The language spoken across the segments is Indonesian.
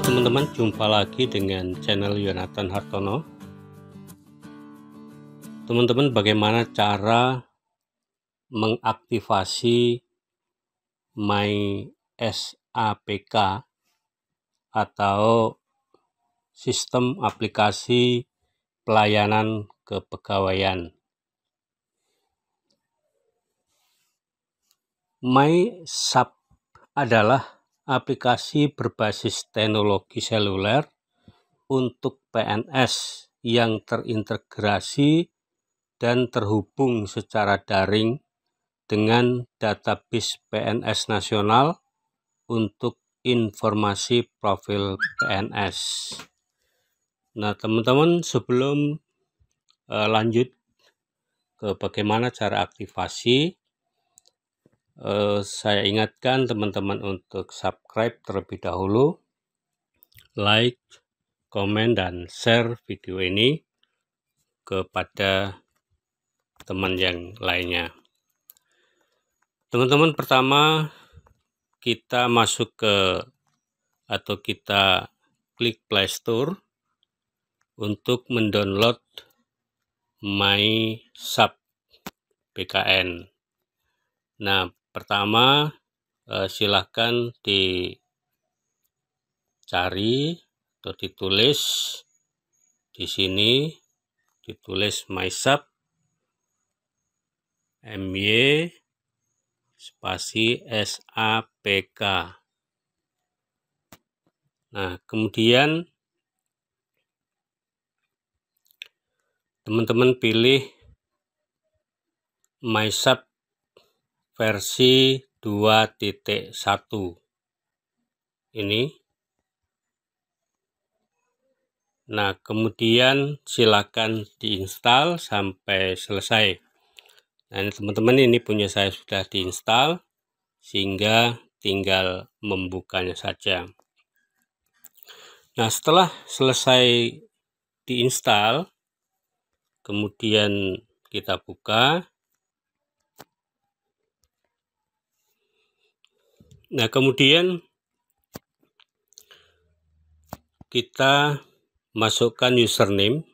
teman-teman, jumpa lagi dengan channel Yonatan Hartono. Teman-teman, bagaimana cara mengaktifasi My SAPK atau sistem aplikasi pelayanan kepegawaian? My SAP adalah aplikasi berbasis teknologi seluler untuk PNS yang terintegrasi dan terhubung secara daring dengan database PNS nasional untuk informasi profil PNS. Nah, teman-teman, sebelum eh, lanjut ke bagaimana cara aktivasi, eh, saya ingatkan teman-teman untuk subscribe terlebih dahulu, like, komen, dan share video ini kepada teman yang lainnya. Teman-teman, pertama kita masuk ke atau kita klik Play Store untuk mendownload My Sub PKN. Nah, Pertama, eh, silahkan dicari atau ditulis di sini ditulis mysub my spasi sapk nah kemudian teman-teman pilih mysub versi 2.1 ini. Nah, kemudian silakan diinstal sampai selesai. Nah, ini teman-teman ini punya saya sudah diinstal sehingga tinggal membukanya saja. Nah, setelah selesai diinstal, kemudian kita buka. Nah, kemudian kita masukkan username.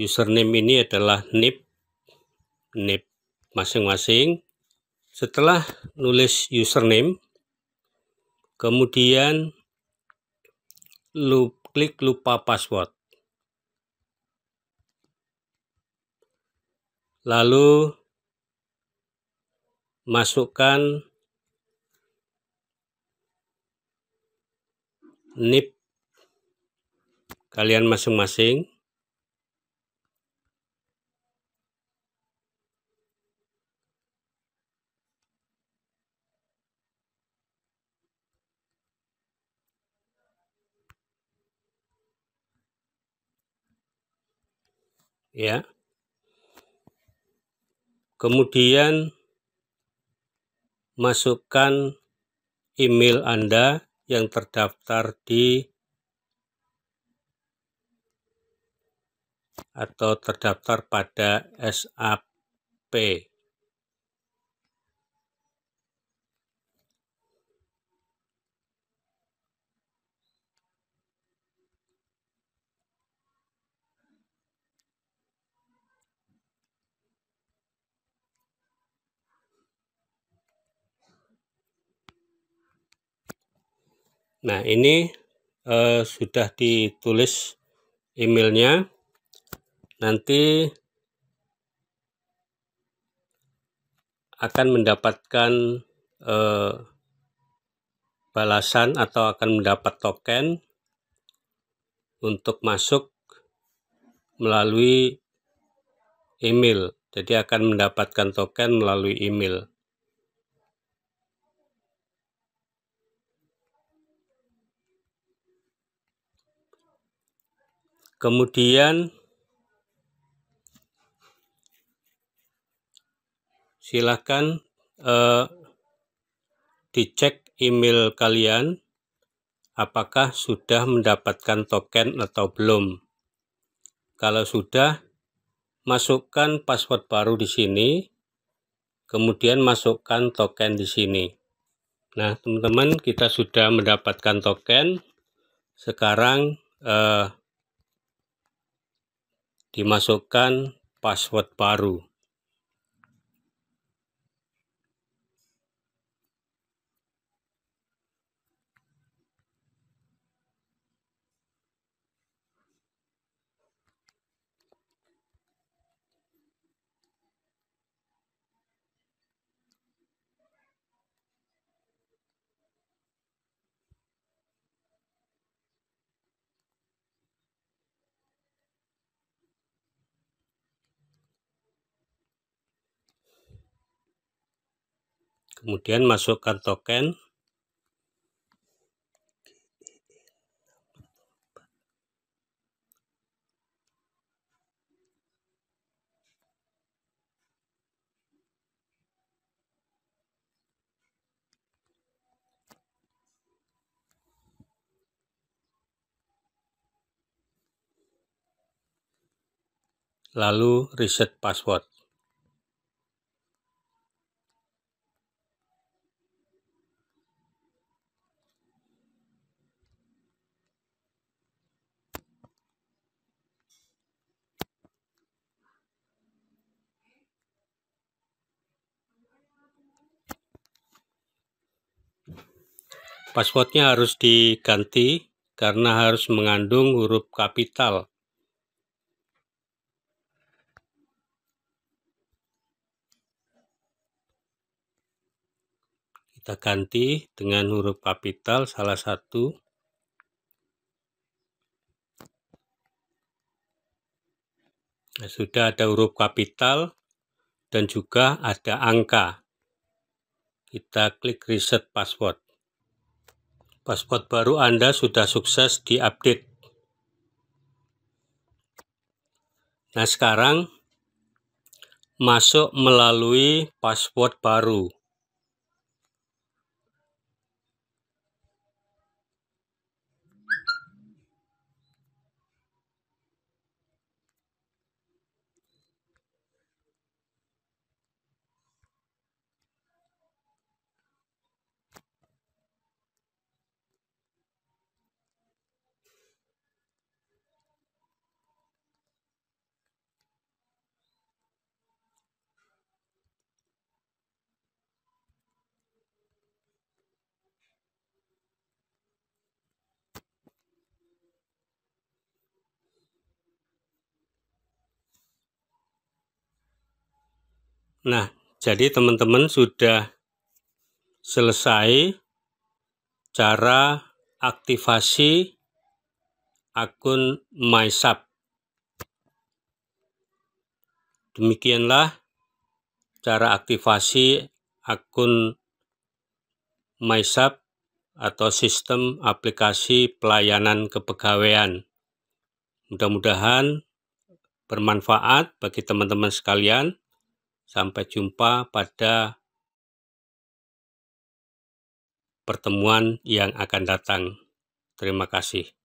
Username ini adalah NIP NIP masing-masing. Setelah nulis username, kemudian loop, klik lupa password. Lalu masukkan NIP kalian masing-masing. Ya. Kemudian masukkan email Anda yang terdaftar di atau terdaftar pada SAP Nah, ini eh, sudah ditulis emailnya. Nanti akan mendapatkan eh, balasan atau akan mendapat token untuk masuk melalui email. Jadi akan mendapatkan token melalui email. kemudian silakan eh, dicek email kalian apakah sudah mendapatkan token atau belum. Kalau sudah, masukkan password baru di sini, kemudian masukkan token di sini. Nah, teman-teman, kita sudah mendapatkan token. Sekarang eh, dimasukkan password baru kemudian masukkan token lalu reset password Passwordnya harus diganti karena harus mengandung huruf kapital. Kita ganti dengan huruf kapital salah satu. Nah, sudah ada huruf kapital dan juga ada angka. Kita klik reset password paspor baru Anda sudah sukses diupdate. Nah, sekarang masuk melalui paspor baru. Nah, jadi teman-teman sudah selesai cara aktivasi akun MySub. Demikianlah cara aktivasi akun MySub atau sistem aplikasi pelayanan kepegawaian. Mudah-mudahan bermanfaat bagi teman-teman sekalian. Sampai jumpa pada pertemuan yang akan datang. Terima kasih.